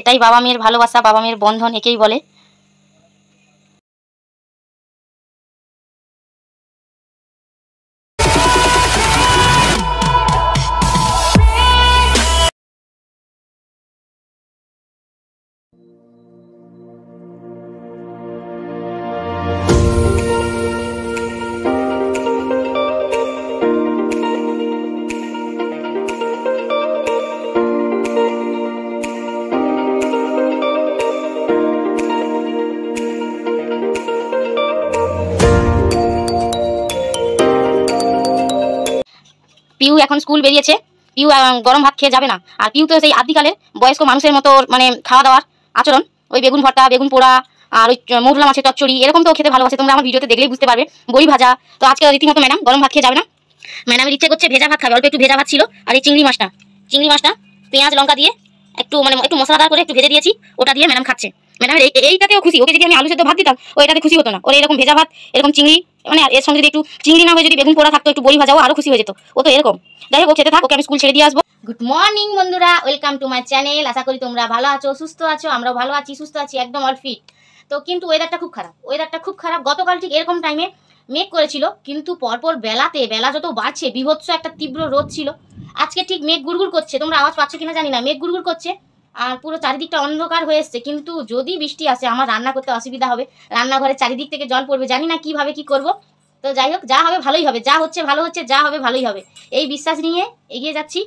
এটাই বাবা মেয়ের ভালোবাসা বাবা মেয়ের বন্ধন একেই বলে পিউ এখন স্কুল বেরিয়েছে পিউ গরম ভাত খেয়ে যাবে না আর পিউ তো সেই আদিকালের বয়স্ক মানুষের মতো মানে খাওয়া দাওয়ার আচরণ ওই বেগুন ভর্তা বেগুন পোড়া আর ওই মোরলা মাছের চচ্চড়ি এরকম তো খেতে ভালোবাসে তোমরা আমার ভিডিওতে দেখলেই বুঝতে পারবে বড়ি ভাজা তো আজকে রীতিমতো ম্যাডাম গরম ভাত খেয়ে যাবে না ম্যাডামের ইচ্ছে করছে ভেজা ভাত খাবে অল্প একটু ভেজা ভাত ছিল আর এই চিংড়ি মাছটা চিংড়ি মাছটা পেঁয়াজ লঙ্কা দিয়ে একটু মানে একটু মশলাদার করে একটু ভেজে দিয়েছি ওটা দিয়ে ম্যাডাম খাচ্ছে ম্যাডাম মানে এইটাতেও খুশি ওকে যদি আমি আলু সেদ্ধ ভাত দিতাম ও এটাতে খুশি হতো না ওর এরকম ভেজা ভাত এরকম চিংড়ি মানে এর সঙ্গে যদি একটু চিংড়ি না হয়ে যদি বেগুন পোড়া থাকতো একটু বড়ি ভাজাও আরও খুশি হয়ে যেত ও তো এরকম যাই হোক খেতে থাকো আমি স্কুল ছেড়ে দিয়ে আসবো গুড মর্নিং বন্ধুরা ওয়েলকাম টু মাই চ্যানেল আশা করি তোমরা ভালো আছো সুস্থ আছো আমরাও ভালো আছি সুস্থ আছি একদম অল ফিট তো কিন্তু ওয়েদারটা খুব খারাপ ওয়েদারটা খুব খারাপ গতকাল ঠিক এরকম টাইমে মেঘ করেছিল কিন্তু পরপর বেলাতে বেলা যত বাড়ছে বিভৎস একটা তীব্র রোদ ছিল আজকে ঠিক মেঘ গুড়গুড় করছে তোমরা আওয়াজ পাচ্ছ কিনা জানি না মেঘ গুড়গুড় করছে আর পুরো চারিদিকটা অন্ধকার হয়ে এসছে কিন্তু যদি বৃষ্টি আসে আমার রান্না করতে অসুবিধা হবে রান্নাঘরের চারিদিক থেকে জল পড়বে জানি না কিভাবে কি করব তো যাই হোক যা হবে ভালোই হবে যা হচ্ছে ভালো হচ্ছে যা হবে ভালোই হবে এই বিশ্বাস নিয়ে এগিয়ে যাচ্ছি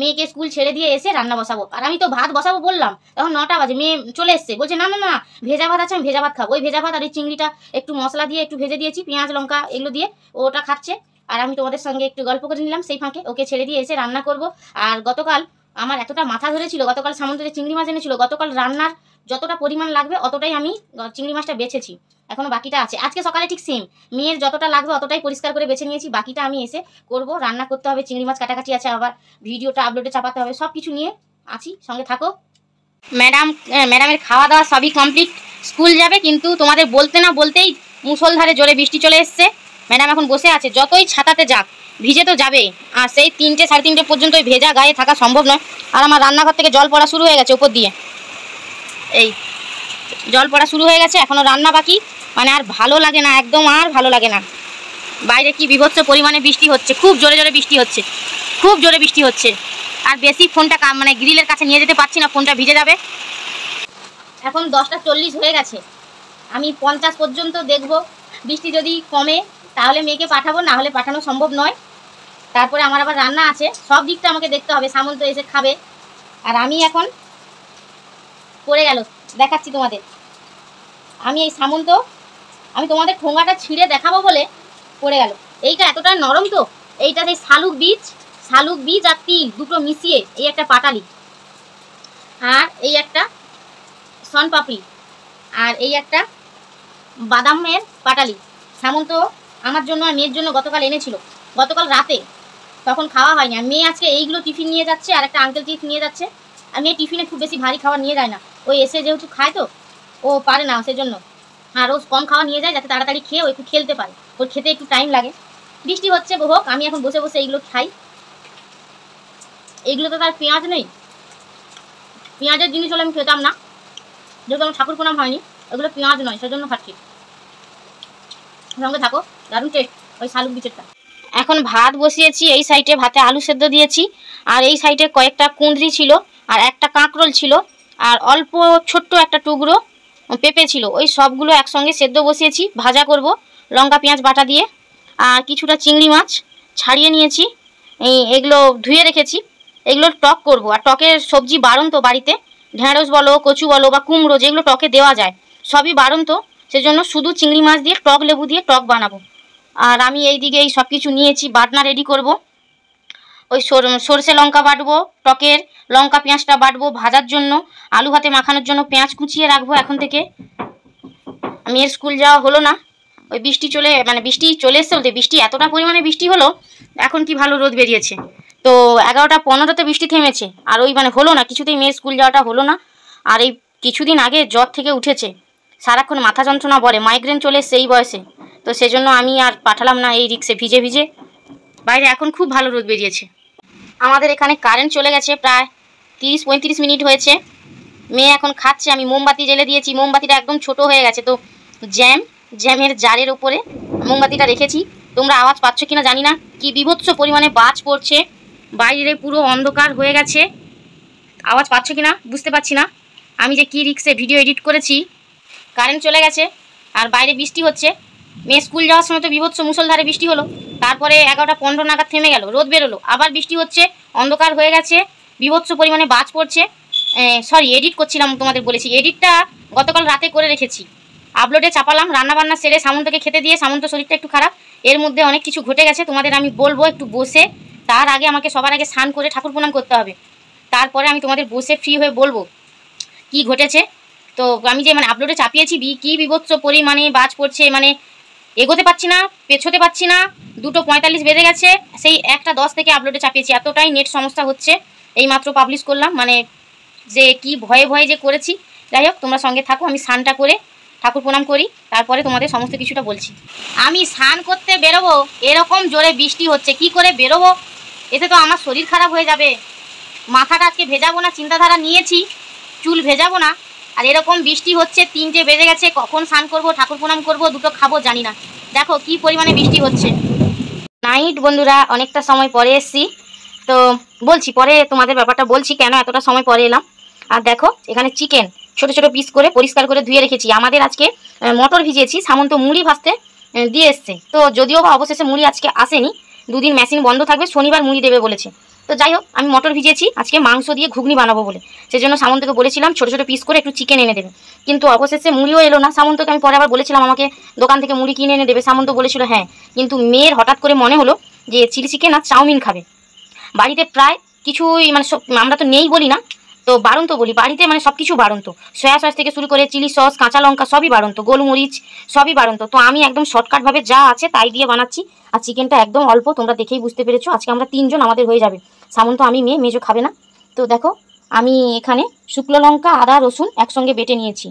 মেয়েকে স্কুল ছেড়ে দিয়ে এসে রান্না বসাবো আর আমি তো ভাত বসাবো বললাম তখন নটা বাজে মেয়ে চলে এসছে বলছে না না না ভেজা ভাত আছে আমি ভেজা ভাত খাবো ওই ভেজা ভাত আর ওই চিংড়িটা একটু মশলা দিয়ে একটু ভেজে দিয়েছি পেঁয়াজ লঙ্কা এগুলো দিয়ে ওটা খাচ্ছে আর আমি তোমাদের সঙ্গে একটু গল্প করে নিলাম সেই ফাঁকে ওকে ছেড়ে দিয়ে এসে রান্না করব আর গতকাল আমার এতটা মাথা ধরেছিল গতকাল সামুদ্রে চিংড়ি মাছ এনেছিল গতকাল রান্নার যতটা পরিমাণ লাগবে অতটাই আমি চিংড়ি মাছটা বেছেছি এখনও বাকিটা আছে আজকে সকালে ঠিক সেম মেয়ের যতটা লাগবে অতটাই পরিষ্কার করে বেছে নিয়েছি বাকিটা আমি এসে করব রান্না করতে হবে চিংড়ি মাছ কাটাকাটি আছে আবার ভিডিওটা আপলোডে চাপাতে হবে সব কিছু নিয়ে আছি সঙ্গে থাকো ম্যাডাম ম্যাডামের খাওয়া দাওয়া সবই কমপ্লিট স্কুল যাবে কিন্তু তোমাদের বলতে না বলতেই মুসলধারে জোরে বৃষ্টি চলে এসছে ম্যাডাম এখন বসে আছে যতই ছাতাতে যাক ভিজে তো যাবেই আর সেই তিনটে সাড়ে তিনটে পর্যন্ত ওই ভেজা গায়ে থাকা সম্ভব নয় আর আমার রান্নাঘর থেকে জল পড়া শুরু হয়ে গেছে ওপর দিয়ে এই জল পড়া শুরু হয়ে গেছে এখনও রান্না বাকি মানে আর ভালো লাগে না একদম আর ভালো লাগে না বাইরে কি বিভৎস পরিমাণে বৃষ্টি হচ্ছে খুব জোরে জোরে বৃষ্টি হচ্ছে খুব জোরে বৃষ্টি হচ্ছে আর বেশি ফোনটা মানে গ্রিলের কাছে নিয়ে যেতে পারছি না ফোনটা ভিজে যাবে এখন দশটা চল্লিশ হয়ে গেছে আমি পঞ্চাশ পর্যন্ত দেখব বৃষ্টি যদি কমে তাহলে মেয়েকে পাঠাবো না হলে পাঠানো সম্ভব নয় তারপরে আমার আবার রান্না আছে সব দিকটা আমাকে দেখতে হবে সামল তো এসে খাবে আর আমি এখন পড়ে গেল দেখাচ্ছি তোমাদের আমি এই সামল তো আমি তোমাদের ঠোঙাটা ছিঁড়ে দেখাবো বলে পড়ে গেল এইটা এতটা নরম তো এইটা সেই শালুক বীজ শালুক বীজ আর তিল দুটো মিশিয়ে এই একটা পাটালি আর এই একটা সনপাপড়ি আর এই একটা বাদামের পাটালি সামন্ত আমার জন্য আর মেয়ের জন্য গতকাল এনেছিল গতকাল রাতে তখন খাওয়া হয়নি আর মেয়ে আজকে এইগুলো টিফিন নিয়ে যাচ্ছে আর একটা আঙ্কেল টিফিন নিয়ে যাচ্ছে আর মেয়ে টিফিনে খুব বেশি ভারী খাবার নিয়ে যায় না ওই এসে যেহেতু খায় তো ও পারে না সেজন্য হ্যাঁ রোজ কম খাওয়া নিয়ে যায় যাতে তাড়াতাড়ি খেয়ে ও একটু খেলতে পারে ওর খেতে একটু টাইম লাগে বৃষ্টি হচ্ছে হোক আমি এখন বসে বসে এইগুলো খাই এইগুলো তো তার পেঁয়াজ নেই পেঁয়াজের জিনিস হলে আমি খেতাম না যেহেতু আমার ঠাকুর প্রণাম হয়নি এগুলো পেঁয়াজ নয় সেজন্য খাচ্ছি সঙ্গে থাকো এখন ভাত বসিয়েছি এই সাইডে ভাতে আলু সেদ্ধ দিয়েছি আর এই সাইডে কয়েকটা কুঁদরি ছিল আর একটা কাঁকরোল ছিল আর অল্প ছোট্ট একটা টুকরো পেঁপে ছিল ওই সবগুলো একসঙ্গে সেদ্ধ বসিয়েছি ভাজা করব লঙ্কা পেঁয়াজ বাটা দিয়ে আর কিছুটা চিংড়ি মাছ ছাড়িয়ে নিয়েছি এগুলো ধুয়ে রেখেছি এগুলো টক করব আর টকের সবজি বাড়ন তো বাড়িতে ঢ্যাঁড়স বলো কচু বলো বা কুমড়ো যেগুলো টকে দেওয়া যায় সবই বাড়ন্ত তো সেজন্য শুধু চিংড়ি মাছ দিয়ে টক লেবু দিয়ে টক বানাবো আর আমি এই দিকে এই সব কিছু নিয়েছি বাটনা রেডি করব। ওই সরষে লঙ্কা বাটবো টকের লঙ্কা পেঁয়াজটা বাটবো ভাজার জন্য আলু হাতে মাখানোর জন্য পেঁয়াজ কুচিয়ে রাখবো এখন থেকে মেয়ের স্কুল যাওয়া হলো না ওই বৃষ্টি চলে মানে বৃষ্টি চলে এসছে বলতে বৃষ্টি এতটা পরিমাণে বৃষ্টি হলো এখন কি ভালো রোদ বেরিয়েছে তো এগারোটা পনেরোটাতে বৃষ্টি থেমেছে আর ওই মানে হলো না কিছুতেই মেয়ের স্কুল যাওয়াটা হলো না আর এই কিছুদিন আগে জ্বর থেকে উঠেছে সারাক্ষণ মাথা যন্ত্রণা বলে মাইগ্রেন চলে সেই বয়সে তো সেজন্য আমি আর পাঠালাম না এই রিক্সে ভিজে ভিজে বাইরে এখন খুব ভালো রোদ বেরিয়েছে আমাদের এখানে কারেন্ট চলে গেছে প্রায় তিরিশ পঁয়ত্রিশ মিনিট হয়েছে মেয়ে এখন খাচ্ছে আমি মোমবাতি জেলে দিয়েছি মোমবাতিটা একদম ছোট হয়ে গেছে তো জ্যাম জ্যামের জারের ওপরে মোমবাতিটা রেখেছি তোমরা আওয়াজ পাচ্ছ কিনা জানি না কি বিভৎস পরিমাণে বাজ পড়ছে বাইরে পুরো অন্ধকার হয়ে গেছে আওয়াজ পাচ্ছ কিনা বুঝতে পারছি না আমি যে কি রিক্সে ভিডিও এডিট করেছি কারেন্ট চলে গেছে আর বাইরে বৃষ্টি হচ্ছে মেয়ে স্কুল যাওয়ার সময় তো বিভৎস মুসলধারে বৃষ্টি হলো তারপরে এগারোটা পনেরো নাগাদ থেমে গেল রোদ বেরোলো আবার বৃষ্টি হচ্ছে অন্ধকার হয়ে গেছে বিভৎস পরিমাণে বাজ পড়ছে সরি এডিট করছিলাম তোমাদের বলেছি এডিটটা গতকাল রাতে করে রেখেছি আপলোডে চাপালাম রান্নাবান্না সেরে সামন্তকে খেতে দিয়ে সামন্ত শরীরটা একটু খারাপ এর মধ্যে অনেক কিছু ঘটে গেছে তোমাদের আমি বলবো একটু বসে তার আগে আমাকে সবার আগে স্নান করে ঠাকুর প্রণাম করতে হবে তারপরে আমি তোমাদের বসে ফ্রি হয়ে বলবো কি ঘটেছে তো আমি যে মানে আপলোডে চাপিয়েছি বি কী বিভৎস পরিমাণে বাজ পড়ছে মানে এগোতে পাচ্ছি না পেছোতে পাচ্ছি না দুটো পঁয়তাল্লিশ বেজে গেছে সেই একটা দশ থেকে আপলোডে চাপিয়েছি এতটাই নেট সমস্যা হচ্ছে এই মাত্র পাবলিশ করলাম মানে যে কি ভয়ে ভয়ে যে করেছি যাই হোক তোমরা সঙ্গে থাকো আমি স্নানটা করে ঠাকুর প্রণাম করি তারপরে তোমাদের সমস্ত কিছুটা বলছি আমি স্নান করতে বেরোবো এরকম জোরে বৃষ্টি হচ্ছে কি করে বেরোবো এতে তো আমার শরীর খারাপ হয়ে যাবে মাথাটা আজকে ভেজাবো না চিন্তাধারা নিয়েছি চুল ভেজাবো না আর এরকম বৃষ্টি হচ্ছে তিনটে বেজে গেছে কখন স্নান করব ঠাকুর প্রণাম করব দুটো খাবো জানি না দেখো কি পরিমাণে বৃষ্টি হচ্ছে নাইট বন্ধুরা অনেকটা সময় পরে এসছি তো বলছি পরে তোমাদের ব্যাপারটা বলছি কেন এতটা সময় পরে এলাম আর দেখো এখানে চিকেন ছোট ছোট পিস করে পরিষ্কার করে ধুয়ে রেখেছি আমাদের আজকে মটর ভিজিয়েছি সামন্ত মুড়ি ভাজতে দিয়ে এসছে তো যদিও বা অবশেষে মুড়ি আজকে আসেনি দুদিন মেশিন বন্ধ থাকবে শনিবার মুড়ি দেবে বলেছে তো যাই হোক আমি মটর ভিজেছি আজকে মাংস দিয়ে ঘুগনি বানাবো বলে সেই জন্য সামন্তকে বলেছিলাম ছোটো ছোটো পিস করে একটু চিকেন এনে দেবে কিন্তু অবশেষে মুড়িও এলো না সামন্তকে আমি পরে আবার বলেছিলাম আমাকে দোকান থেকে মুড়ি কিনে এনে দেবে সামন্ত বলেছিল হ্যাঁ কিন্তু মেয়ের হঠাৎ করে মনে হলো যে চিলি চিকেন আর চাউমিন খাবে বাড়িতে প্রায় কিছুই মানে সব আমরা তো নেই বলি না তো বাড়ন্ত বলি বাড়িতে মানে সব কিছু বাড়ন্ত সয়া সস থেকে শুরু করে চিলি সস কাঁচা লঙ্কা সবই বাড়ন্ত গোলমরিচ সবই বাড়ন্ত তো আমি একদম শর্টকাটভাবে যা আছে তাই দিয়ে বানাচ্ছি আর চিকেনটা একদম অল্প তোমরা দেখেই বুঝতে পেরেছো আজকে আমরা তিনজন আমাদের হয়ে যাবে সামন তো আমি মেয়ে মেজো খাবে না তো দেখো আমি এখানে শুকনো লঙ্কা আদা রসুন একসঙ্গে বেটে নিয়েছি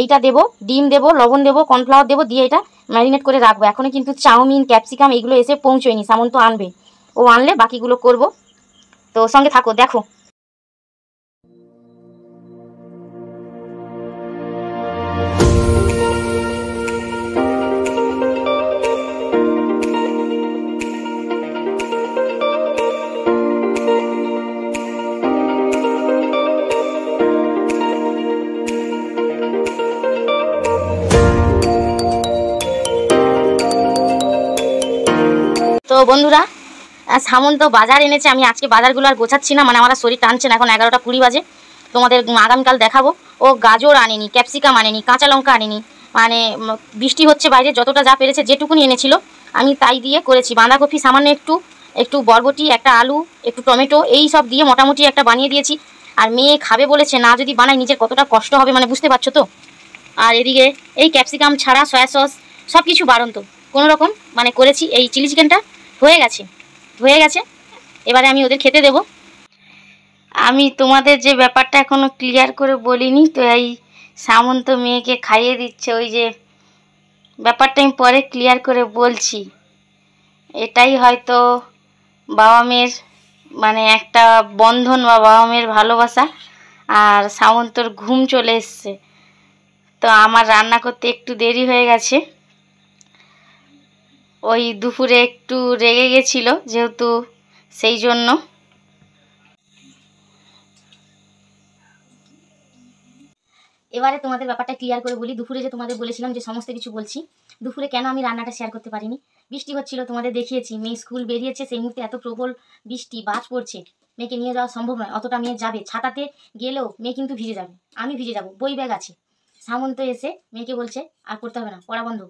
এইটা দেব ডিম দেব লবণ দেব কর্নফ্লাওয়ার দেবো দিয়ে এটা ম্যারিনেট করে রাখবো এখনও কিন্তু চাউমিন ক্যাপসিকাম এগুলো এসে পৌঁছয়নি সামন তো আনবে ও আনলে বাকিগুলো করব তো সঙ্গে থাকো দেখো তো বন্ধুরা সামন তো বাজার এনেছে আমি আজকে বাজারগুলো আর গোছাচ্ছি না মানে আমার শরীর টানছে না এখন এগারোটা কুড়ি বাজে তোমাদের আগামীকাল দেখাবো ও গাজর আনেনি ক্যাপসিকাম আনেনি কাঁচা লঙ্কা আনেনি মানে বৃষ্টি হচ্ছে বাইরে যতটা যা পেরেছে যেটুকুনি এনেছিল আমি তাই দিয়ে করেছি বাঁধাকপি সামান্য একটু একটু বরবটি একটা আলু একটু টমেটো এই সব দিয়ে মোটামুটি একটা বানিয়ে দিয়েছি আর মেয়ে খাবে বলেছে না যদি বানাই নিজের কতটা কষ্ট হবে মানে বুঝতে পারছো তো আর এদিকে এই ক্যাপসিকাম ছাড়া সয়া সস সব কিছু বাড়ন্ত কোনো রকম মানে করেছি এই চিলি চিকেনটা হয়ে গেছে হয়ে গেছে এবারে আমি ওদের খেতে দেব আমি তোমাদের যে ব্যাপারটা এখনও ক্লিয়ার করে বলিনি তো এই সামন্ত মেয়েকে খাইয়ে দিচ্ছে ওই যে ব্যাপারটা আমি পরে ক্লিয়ার করে বলছি এটাই হয়তো বাবা মেয়ের মানে একটা বন্ধন বা বাবা মেয়ের ভালোবাসা আর সামন্তর ঘুম চলে এসছে তো আমার রান্না করতে একটু দেরি হয়ে গেছে ওই দুপুরে একটু রেগে গেছিল যেহেতু সেই জন্য এবারে তোমাদের ব্যাপারটা ক্লিয়ার করে বলি দুপুরে যে তোমাদের বলেছিলাম যে সমস্ত কিছু বলছি দুপুরে কেন আমি রান্নাটা শেয়ার করতে পারিনি বৃষ্টি হচ্ছিল তোমাদের দেখিয়েছি মেয়ে স্কুল বেরিয়েছে সেই মুহূর্তে এত প্রবল বৃষ্টি বাজ পড়ছে মেয়েকে নিয়ে যাওয়া সম্ভব নয় অতটা মেয়ে যাবে ছাতাতে গেলেও মেয়ে কিন্তু ভিজে যাবে আমি ভিজে যাব বই ব্যাগ আছে সামন্ত এসে মেয়েকে বলছে আর করতে হবে না পড়া বন্ধ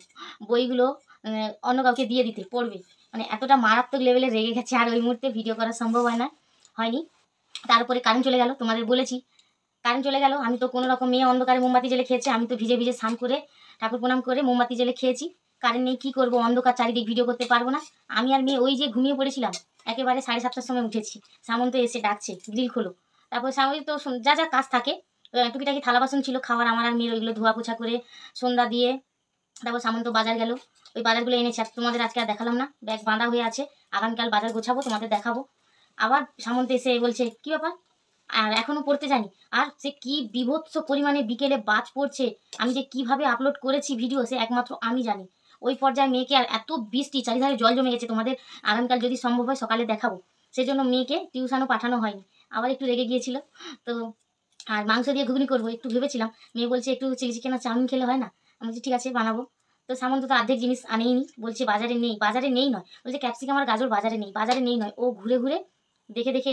বইগুলো মানে অন্য কাউকে দিয়ে দিতে পড়বে মানে এতটা মারাত্মক লেভেলে রেগে গেছে আর ওই মুহূর্তে ভিডিও করা সম্ভব হয় না হয়নি তারপরে কারেন্ট চলে গেল তোমাদের বলেছি কারেন্ট চলে গেল আমি তো কোনো রকম মেয়ে অন্ধকারে মোমবাতি জেলে খেয়েছি আমি তো ভিজে ভিজে স্নান করে ঠাকুর প্রণাম করে মোমবাতি জেলে খেয়েছি কারেন্ট নেই কী করবো অন্ধকার চারিদিক ভিডিও করতে পারবো না আমি আর মেয়ে ওই যে ঘুমিয়ে পড়েছিলাম একেবারে সাড়ে সাতটার সময় উঠেছি সামন্ত এসে ডাকছে গ্রিল খোলো তারপর সামন্ত তো যা যা কাজ থাকে টুকিটাকি থালা বাসন ছিল খাওয়ার আমার আর মেয়ের ওইগুলো ধোয়া পোছা করে সন্ধ্যা দিয়ে তারপর সামন্ত বাজার গেল ওই বাজারগুলো এনেছি আর তোমাদের আজকে আর দেখালাম না ব্যাগ বাঁধা হয়ে আছে আগামীকাল বাজার গোছাবো তোমাদের দেখাবো আবার সামন্ত এসে বলছে কি ব্যাপার আর এখনও পড়তে জানি আর সে কি বিভৎস পরিমাণে বিকেলে বাজ পড়ছে আমি যে কিভাবে আপলোড করেছি ভিডিও সে একমাত্র আমি জানি ওই পর্যায়ে মেয়েকে আর এত বৃষ্টি চারিধারে জল জমে গেছে তোমাদের আগামীকাল যদি সম্ভব হয় সকালে দেখাবো সেই জন্য মেয়েকে টিউশনও পাঠানো হয়নি আবার একটু রেগে গিয়েছিল তো আর মাংস দিয়ে ঘুগনি করবো একটু ভেবেছিলাম মেয়ে বলছে একটু চিলি চিকেন আর চাউমিন খেলে হয় না আমি বলছি ঠিক আছে বানাবো তো সামন্ত তো অর্ধেক জিনিস আনেই নি বলছে বাজারে নেই বাজারে নেই নয় বলছে ক্যাপসিকাম আর গাজর বাজারে নেই বাজারে নেই নয় ও ঘুরে ঘুরে দেখে দেখে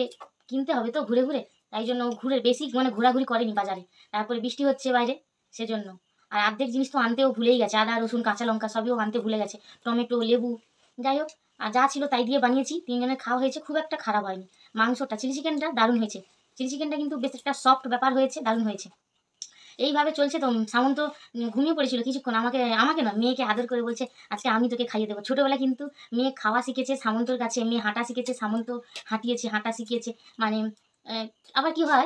কিনতে হবে তো ঘুরে ঘুরে তাই জন্য ও ঘুরে বেশি মানে ঘোরাঘুরি করেনি বাজারে তারপরে বৃষ্টি হচ্ছে বাইরে সেজন্য আর অর্ধেক জিনিস তো আনতেও ভুলেই গেছে আদা রসুন কাঁচা লঙ্কা সবই আনতে ভুলে গেছে টমেটো লেবু যাই হোক আর যা ছিল তাই দিয়ে বানিয়েছি তিনজনের খাওয়া হয়েছে খুব একটা খারাপ হয়নি মাংসটা চিলি চিকেনটা দারুণ হয়েছে চিলি চিকেনটা কিন্তু বেশ একটা সফট ব্যাপার হয়েছে দারুণ হয়েছে এইভাবে চলছে তো সামন্ত ঘুমিয়ে পড়েছিল কিছুক্ষণ আমাকে আমাকে না মেয়েকে আদর করে বলছে আজকে আমি তোকে খাইয়ে দেবো ছোটোবেলা কিন্তু মেয়ে খাওয়া শিখেছে সামন্তর কাছে মেয়ে হাঁটা শিখেছে সামন্ত হাঁটিয়েছে হাঁটা শিখিয়েছে মানে আবার কি হয়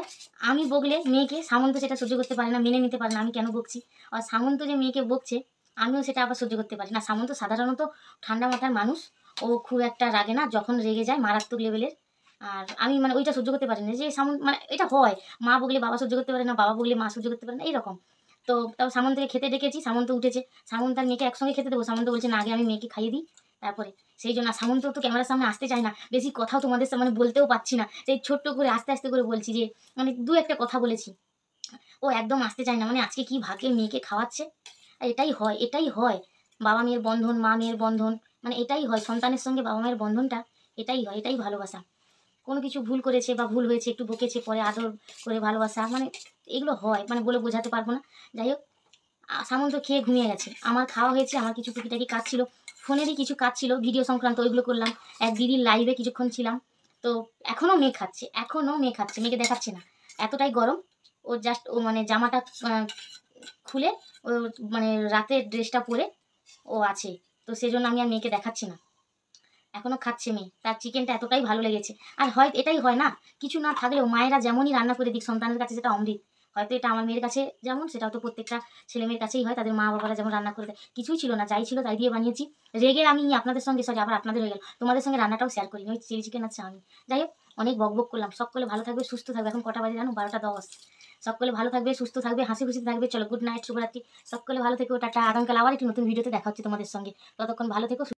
আমি বকলে মেয়েকে সামন্ত সেটা সহ্য করতে পারে না মেনে নিতে পারে না আমি কেন বকছি আর সামন্ত যে মেয়েকে বকছে আমিও সেটা আবার সহ্য করতে পারি না সামন্ত সাধারণত ঠান্ডা মাথার মানুষ ও খুব একটা রাগে না যখন রেগে যায় মারাত্মক লেভেলের আর আমি মানে ওইটা সহ্য করতে পারি না যে সামন মানে এটা হয় মা বললে বাবা সহ্য করতে পারে না বাবা বললে মা সহ্য করতে পারে না এইরকম তো তাও সামন্তকে খেতে ডেকেছি সামন্ত উঠেছে সামন্ত তার মেয়েকে একসঙ্গে খেতে দেবো সামন্ত বলছে না আগে আমি মেয়েকে খাইয়ে দিই তারপরে সেই জন্য সামন্ত তো ক্যামেরার সামনে আসতে চায় না বেশি কথাও তোমাদের সামনে বলতেও পারছি না সেই ছোট্ট করে আস্তে আস্তে করে বলছি যে মানে দু একটা কথা বলেছি ও একদম আসতে চায় না মানে আজকে কি ভাগ্যে মেয়েকে খাওয়াচ্ছে আর এটাই হয় এটাই হয় বাবা মেয়ের বন্ধন মা মেয়ের বন্ধন মানে এটাই হয় সন্তানের সঙ্গে বাবা মায়ের বন্ধনটা এটাই হয় এটাই ভালোবাসা কোনো কিছু ভুল করেছে বা ভুল হয়েছে একটু বকেছে পরে আদর করে ভালোবাসা মানে এগুলো হয় মানে বলে বোঝাতে পারবো না যাই হোক সামন্ত খেয়ে ঘুমিয়ে গেছে আমার খাওয়া হয়েছে আমার কিছু টুকিটাকি কাজ ছিল ফোনেরই কিছু কাজ ছিল ভিডিও সংক্রান্ত ওইগুলো করলাম এক দিদির লাইভে কিছুক্ষণ ছিলাম তো এখনও মেয়ে খাচ্ছে এখনও মেয়ে খাচ্ছে মেয়েকে দেখাচ্ছে না এতটাই গরম ও জাস্ট ও মানে জামাটা খুলে ও মানে রাতের ড্রেসটা পরে ও আছে তো সেজন্য আমি আর মেয়েকে দেখাচ্ছি না এখনও খাচ্ছে মেয়ে তার চিকেনটা এতটাই ভালো লেগেছে আর হয় এটাই হয় না কিছু না থাকলেও মায়েরা যেমনই রান্না করে দিক সন্তানের কাছে সেটা অমৃত হয়তো এটা আমার মেয়ের কাছে যেমন সেটাও তো প্রত্যেকটা ছেলে মেয়ের কাছেই হয় তাদের মা বাবারা যেমন রান্না করে দেয় কিছুই ছিল না যাই ছিল তাই দিয়ে বানিয়েছি রেগে আমি আপনাদের সঙ্গে সরি আবার আপনাদের হয়ে গেল তোমাদের সঙ্গে রান্নাটাও শেয়ার করি ওই চিলি চিকেন আছে আমি যাই হোক অনেক বক বক করলাম সকলে ভালো থাকবে সুস্থ থাকবে এখন কটা বাজে জানো বারোটা দশ সকলে ভালো থাকবে সুস্থ থাকবে হাসি খুশি থাকবে চলো গুড নাইট শুভরাত্রি সকলে ভালো থেকো টাটা আগামীকাল আবার একটি নতুন ভিডিওতে দেখা হচ্ছে তোমাদের সঙ্গে ততক্ষণ ভালো থেকো